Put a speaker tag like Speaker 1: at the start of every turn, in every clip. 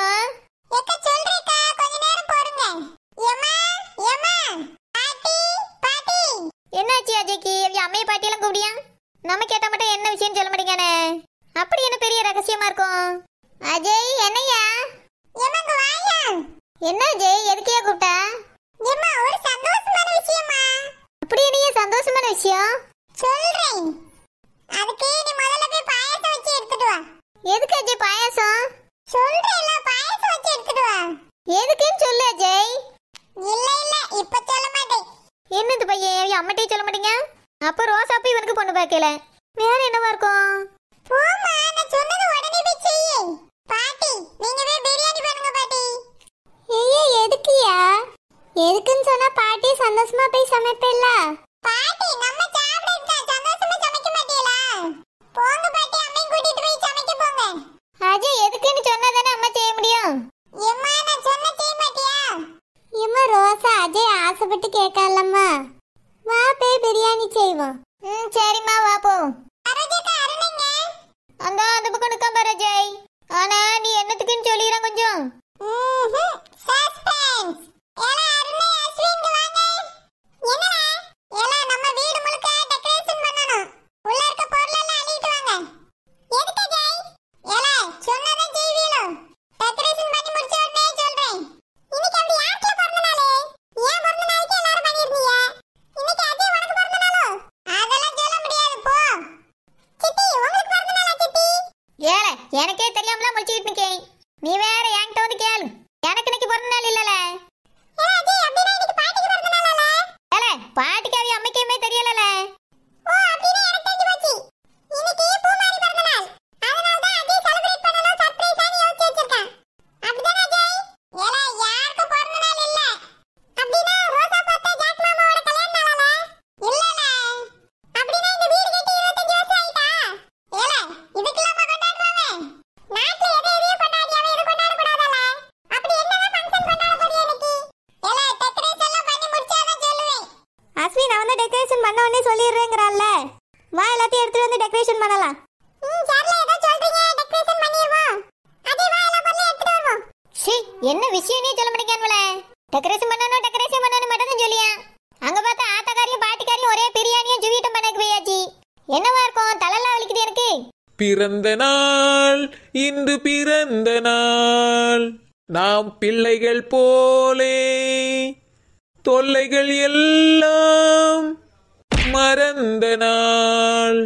Speaker 1: 点。
Speaker 2: வேற என்னவா இருக்கும் போமா நான் சொன்னது உடனே போய் செய்யி பாட்டி நீங்க போய் பிரியாணி பண்ணுங்க பாட்டி ஏய் எதுக்குயா எதுக்குன்னு சொன்னா பாட்டி சந்தோஷமா போய் சமைப்பேல்ல பாட்டி நம்ம சாப்பிட சந்தோஷமா சமைக்க மாட்டீங்களா போங்க பாட்டி அம்மையும் கூட்டிட்டு போய் சமைக்க
Speaker 1: போங்க அது எதுக்குன்னு சொன்னா தானே அம்மா செய்ய முடியும் எம்மா நான் சொன்ன செய்ய மாட்டியா எம்மா ரோசா அஜய் ஆசைப்பட்டு கேட்கலம்மா வா போய் பிரியாணி செய்வோம் ம் சரிம்மா வா போ அந்த அந்த பக்கம் நிக்கம் பாரு ஆனா நீ என்னத்துக்குன்னு சொல்லிடுறேன் கொஞ்சம் சஸ்பென்ஸ் என்னவா இருக்கும் தலையெல்லாம் வலிக்குது எனக்கு
Speaker 3: பிறந்த நாள் இன்று பிறந்த நாள் நாம் பிள்ளைகள் போலே தொல்லைகள் எல்லாம் மறந்த நாள்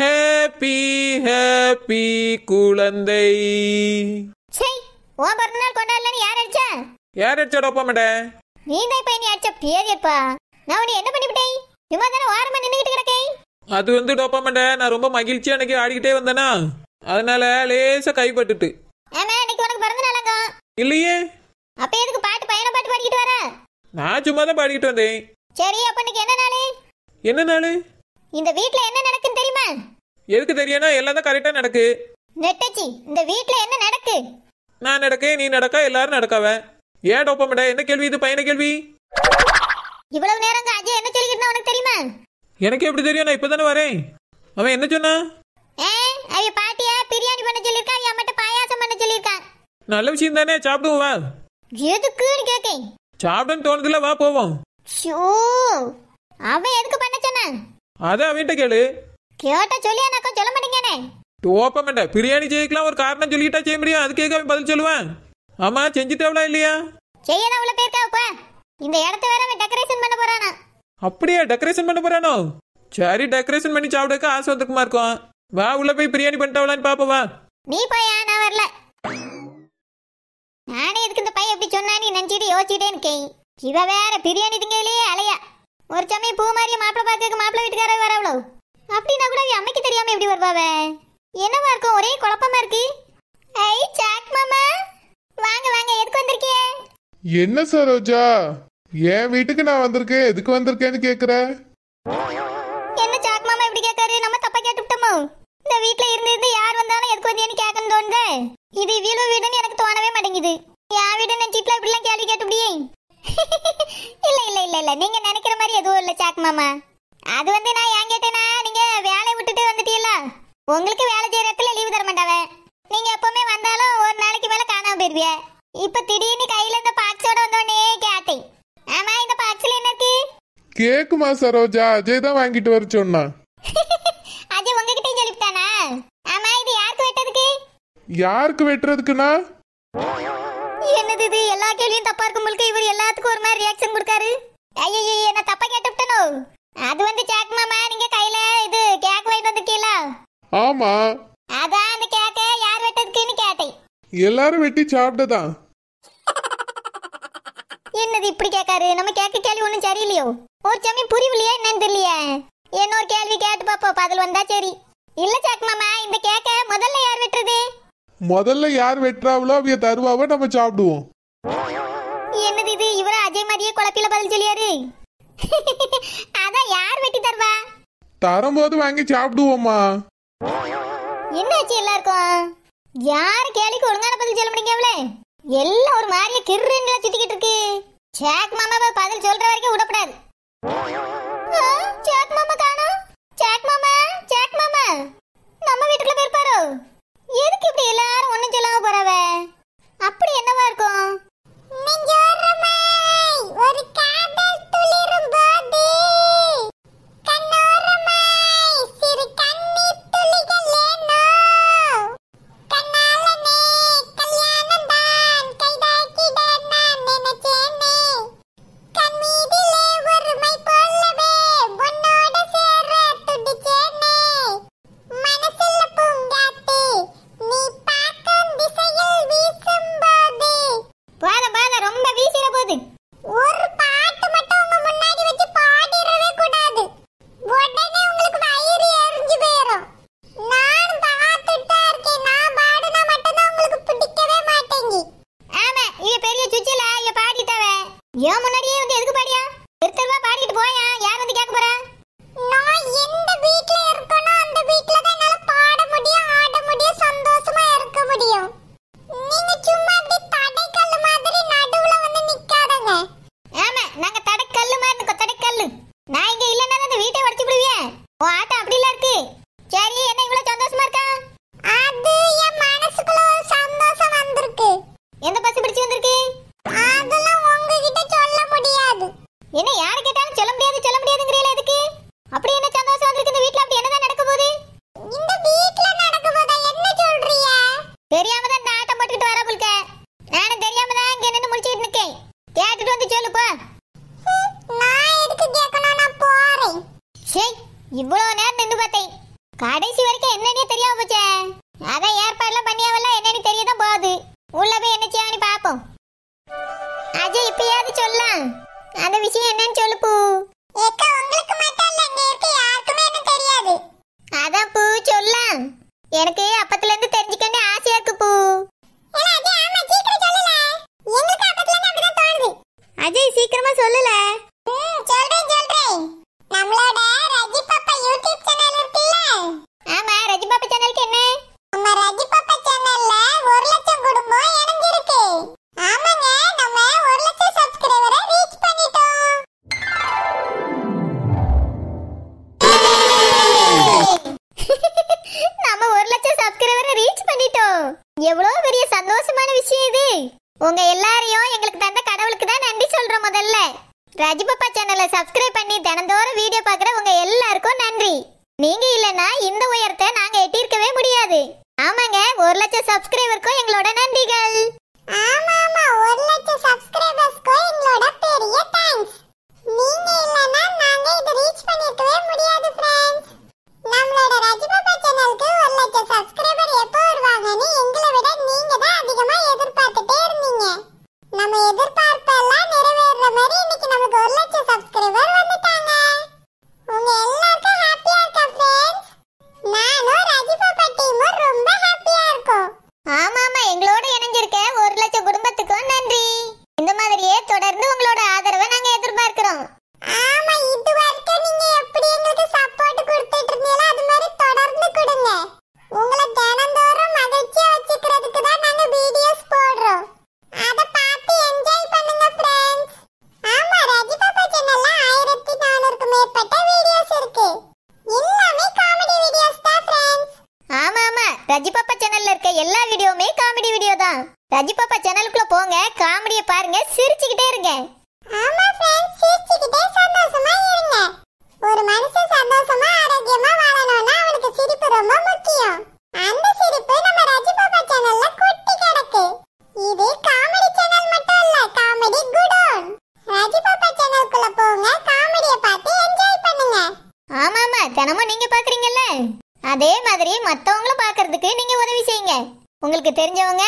Speaker 3: ஹாப்பி ஹாப்பி குழந்தை
Speaker 1: நீ தான் அடிச்ச என்ன பண்ணிவிட்டேன் சும்மா தானே ஓரமா நின்னுகிட்டு கிடக்கேன்
Speaker 3: அது வந்து டோப்பாமண்ட நான் ரொம்ப மகிழ்ச்சியா அன்னைக்கு ஆடிக்கிட்டே வந்தேனா அதனால லேசா கைப்பட்டுட்டு
Speaker 1: ஏமா இன்னைக்கு உனக்கு பிறந்த நாளாங்க இல்லையே அப்ப எதுக்கு பாட்டு பையன பாட்டு பாடிக்கிட்டு வர
Speaker 3: நான் சும்மா தான் பாடிக்கிட்டு வந்தேன் சரி
Speaker 1: அப்ப இன்னைக்கு என்ன நாளு
Speaker 3: என்ன நாளு இந்த வீட்ல என்ன நடக்குன்னு தெரியுமா எதுக்கு தெரியனா எல்லாம் தான் கரெக்டா நடக்கு நெட்டச்சி இந்த வீட்ல என்ன நடக்கு நான் நடக்க நீ நடக்க எல்லாரும் நடக்காவ ஏன் டோப்பாமண்ட என்ன கேள்வி இது பையன கேள்வி இவ்வளவு நேரம்
Speaker 1: அஜய் என்ன சொல்லிக்கிட்டு உனக்கு தெரியுமா
Speaker 3: எனக்கு எப்படி தெரியும் நான் இப்பதானே வரேன் அவன் என்ன சொன்னா
Speaker 1: அவிய பாட்டியா பிரியாணி பண்ண சொல்லிருக்கா என் மட்டும் பாயாசம் பண்ண சொல்லிருக்கான்
Speaker 3: நல்ல விஷயம் தானே சாப்பிடுவோம் வா
Speaker 1: எதுக்குன்னு கேக்கே
Speaker 3: சாப்பிடன்னு தோணுதுல வா போவோம்
Speaker 1: ஷோ அவன் எதுக்கு பண்ண சொன்னான்
Speaker 3: அத அவிட்ட கேளு
Speaker 1: கேட்டா சொல்லி எனக்கு சொல்ல மாட்டேங்கானே
Speaker 3: ஓப்ப மாட்டேன் பிரியாணி செய்யக்கலாம் ஒரு காரணம் சொல்லிட்டா செய்ய முடியும் அதுக்கே அவன் பதில் சொல்லுவான் ஆமா செஞ்சுட்டவளா இல்லையா
Speaker 1: செய்யதான் உள்ள பேருக்கா இந்த இடத்த வேற அவன் டெக்கரேஷன் பண்ண போறானா
Speaker 3: அப்படியா டெக்கரேஷன் பண்ண போறானோ சரி டெக்கரேஷன் பண்ணி சாப்பிடக்க ஆசை வந்துருக்குமா இருக்கும் வா உள்ள போய் பிரியாணி பண்ணிட்டாவலான்னு பாப்போம்
Speaker 1: நீ போய் நான் வரல நானே எதுக்கு இந்த பையன் எப்படி நீ நினைச்சிட்டு யோசிச்சுட்டே இருக்கேன் இவ வேற பிரியாணி திங்கிறதுலயே அலையா ஒரு சமயம் பூ மாதிரி மாப்பிள்ள பார்க்க மாப்பிள்ள வீட்டுக்காரர் வரவளோ அப்படின்னா கூட அவ அம்மைக்கு தெரியாம எப்படி வருவாவ என்னவா இருக்கும் ஒரே குழப்பமா இருக்கு ஐ சாக் மாமா வாங்க வாங்க எதுக்கு வந்திருக்கீங்க
Speaker 3: என்ன ரோஜா என் வீட்டுக்கு நான் வந்திருக்கேன் எதுக்கு வந்திருக்கேன்னு கேக்குற
Speaker 1: என்ன சாக் மாமா இப்படி கேட்காரு நம்ம தப்பா கேட்டுட்டோமா இந்த வீட்ல இருந்து இருந்து யார் வந்தாலும் எதுக்கு வந்தியன்னு கேட்கணும் தோணுது இது வீடு வீடுன்னு எனக்கு தோணவே மாட்டேங்குது யா வீடு இப்படி இப்படிலாம் கேள்வி கேட்டுப்டியே இல்ல இல்ல இல்ல இல்ல நீங்க நினைக்கிற மாதிரி எதுவும் இல்ல சாக் மாமா அது வந்து நான் ஏன் கேட்டேனா நீங்க வேலையை விட்டுட்டு வந்துட்டீங்களா உங்களுக்கு வேலை செய்யறதுல இடத்துல லீவு தர மாட்டாவே நீங்க எப்பவுமே வந்தாலும் ஒரு நாளைக்கு மேல காணாம போயிருவியா இப்ப திடீர்னு கையில இந்த பாக்ஸோட வந்தோடனே கேட்டேன் ஆமா இந்த பாக்ஸ்ல என்ன இருக்கு
Speaker 3: கேக்குமா சரோஜா அஜய் தான் வாங்கிட்டு வர சொன்னா
Speaker 1: அஜய் உங்ககிட்ட சொல்லிட்டானா ஆமா இது யாருக்கு வெட்டதுக்கு
Speaker 3: யாருக்கு வெட்டுறதுக்குனா
Speaker 1: என்னது இது எல்லா கேள்வியும் தப்பா இருக்கும் முழுக்க இவர் எல்லாத்துக்கும் ஒரு மாதிரி ரியாக்ஷன் கொடுக்காரு ஐயோ என்ன தப்பா கேட்டுட்டனோ அது வந்து கேக் மாமா நீங்க கையில இது கேக் வாங்கிட்டு வந்திருக்கீங்களா ஆமா அதான் அந்த கேக்க யார் வெட்டதுக்குன்னு கேட்டேன்
Speaker 3: எல்லாரும் வெட்டி சாப்பிட்டதான்
Speaker 1: என்னது இப்படி கேட்காரு நம்ம கேட்க கேள்வி ஒன்றும் சரியில்லையோ ஒரு சமயம் புரியவில்லையா என்னன்னு தெரியலையே என்ன ஒரு கேள்வி கேட்டு பார்ப்போம் பதில் வந்தா சரி இல்ல சாக் மாமா இந்த கேக்க முதல்ல யார் வெட்டுறது
Speaker 3: முதல்ல யார் வெட்டுறாவளோ அவங்க தருவாவ நம்ம சாப்பிடுவோம்
Speaker 1: என்னது இது இவர அஜய் மாதிரியே குழப்பில பதில் சொல்லியாரு அதான் யார் வெட்டி தருவா
Speaker 3: தரும்போது வாங்கி சாப்பிடுவோமா
Speaker 1: என்னாச்சு எல்லாருக்கும் யார் கேளிக்கு ஒழுங்கான பதில் சொல்ல முடியுங்க எல்லாம் ஒரு மாதிரியா கிர்றீங்களா சுத்திக்கிட்டு இருக்கு சேக் மாமாவை பதில் சொல்ற வரைக்கும் விடக்கூடாது சேக் மாமா காணோம் சேக் மாமா சேக் மாமா நம்ம வீட்டுக்குள்ள போயிருப்பாரோ எதுக்கு இப்படி எல்லாரும் ஒன்றும் சொல்லாம போறாவ அப்படி என்னவா இருக்கும் எதுக்கு பாடியா திருத்தல்வா பாடிட்டு
Speaker 2: போயா யார் வந்து கேட்க போறா நான் எந்த வீட்ல இருக்க
Speaker 1: மாதிரிலாம் பண்ணியாவெல்லாம் என்னன்னு தெரியதா தான் போகுது உள்ள போய் என்ன செய்யான்னு பார்ப்போம் அஜய் இப்பயாவது சொல்ல அந்த விஷயம் என்னன்னு சொல்லு பூ ஏக்கா உங்களுக்கு மட்டும் இல்ல இங்க இருக்க யாருக்குமே என்ன தெரியாது அதான் பூ சொல்ல எனக்கு அப்பத்துல இருந்து தெரிஞ்சுக்கணும் ஆசையா இருக்கு பூ அஜய் சீக்கிரமா சொல்லல சொல்றேன்
Speaker 2: சொல்றேன் நம்மளோட
Speaker 1: உங்களுக்கு தெரிஞ்சவங்க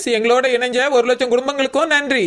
Speaker 3: ஃப்ரெண்ட்ஸ் எங்களோட இணைஞ்ச ஒரு லட்சம் குடும்பங்களுக்கும் நன்றி